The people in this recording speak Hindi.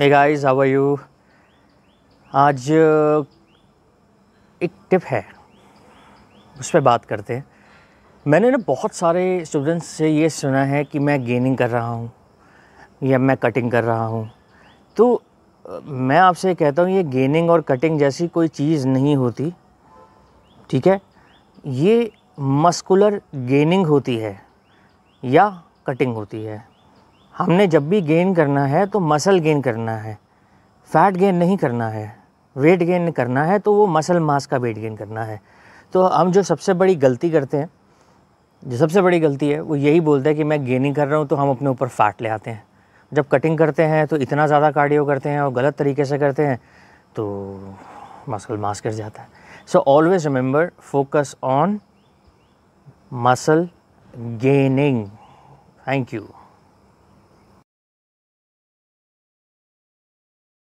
hey guys how are you आज एक टिप है उस पर बात करते हैं मैंने ना बहुत सारे स्टूडेंट्स से ये सुना है कि मैं गेनिंग कर रहा हूँ या मैं कटिंग कर रहा हूँ तो मैं आपसे कहता हूँ ये गेनिंग और कटिंग जैसी कोई चीज़ नहीं होती ठीक है ये मस्कुलर गेनिंग होती है या कटिंग होती है हमने जब भी गेन करना है तो मसल गेन करना है फैट गेन नहीं करना है वेट गेन करना है तो वो मसल मास का वेट गेन करना है तो हम जो सबसे बड़ी गलती करते हैं जो सबसे बड़ी गलती है वो यही बोलते हैं कि मैं गेनिंग कर रहा हूँ तो हम अपने ऊपर फैट ले आते हैं जब कटिंग करते हैं तो इतना ज़्यादा कार्डियो करते हैं और गलत तरीके से करते हैं तो मसल मास कर जाता है so always remember focus on muscle gaining thank you